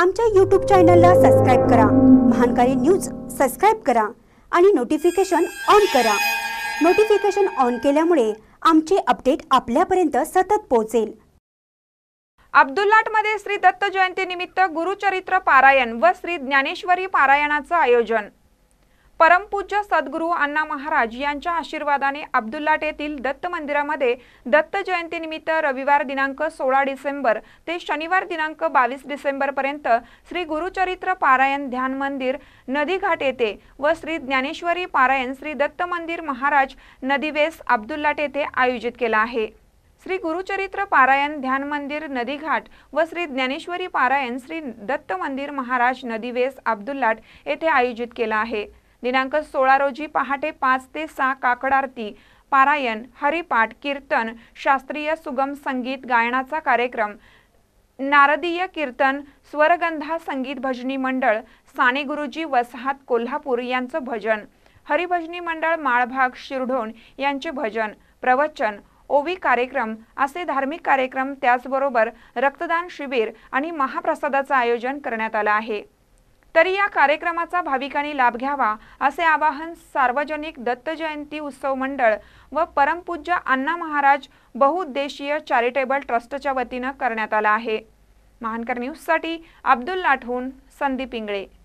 आमच्या यूट्यूब चॅनलला सबस्क्राईब करा महानकारी न्यूज सबस्क्राईब करा आणि नोटिफिकेशन ऑन करा नोटिफिकेशन ऑन केल्यामुळे आमचे अपडेट आपल्यापर्यंत सतत पोहोचेल अब्दुल्लाटमध्ये श्री दत्त निमित्त गुरुचरित्र पारायण व श्री ज्ञानेश्वरी पारायणाचं आयोजन परमपूज्य सद्गुरू अण्णा महाराज यांच्या आशीर्वादाने अब्दुल्लाट येथील दत्त मंदिरामध्ये दत्त जयंतीनिमित्त रविवार दिनांक सोळा डिसेंबर ते शनिवार दिनांक बावीस पर्यंत श्री गुरुचरित्र पारायण ध्यान मंदिर नदीघाट येथे व श्री ज्ञानेश्वरी पारायण श्री दत्त मंदिर महाराज नदीवेस अब्दुल्लाट येथे आयोजित केला आहे श्री गुरुचरित्र पारायण ध्यान मंदिर नदीघाट व श्री ज्ञानेश्वरी पारायण श्री दत्त मंदिर महाराज नदीवेस अब्दुल्लाट येथे आयोजित केला आहे दिनांक सोळा रोजी पहाटे पाच ते सहा काकड आरती पारायण हरिपाठ कीर्तन शास्त्रीय सुगम संगीत गायनाचा कार्यक्रम नारदीय कीर्तन स्वरगंधा संगीत भजनी मंडळ साने गुरुजी वसाहत कोल्हापूर यांचं भजन हरिभजनी मंडळ माळभाग शिरढोण यांचे भजन प्रवचन ओवी कार्यक्रम असे धार्मिक कार्यक्रम त्याचबरोबर रक्तदान शिबिर आणि महाप्रसादाचं आयोजन करण्यात आलं आहे तरी या कार्यक्रमाचा भाविकांनी लाभ घ्यावा असे आवाहन सार्वजनिक दत्त जयंती उत्सव मंडळ व परमपूज्य अण्णा महाराज बहुउद्देशीय चॅरिटेबल ट्रस्टच्या वतीनं करण्यात आलं आहे महानकर न्यूजसाठी अब्दुल लाठून संदीप इंगळे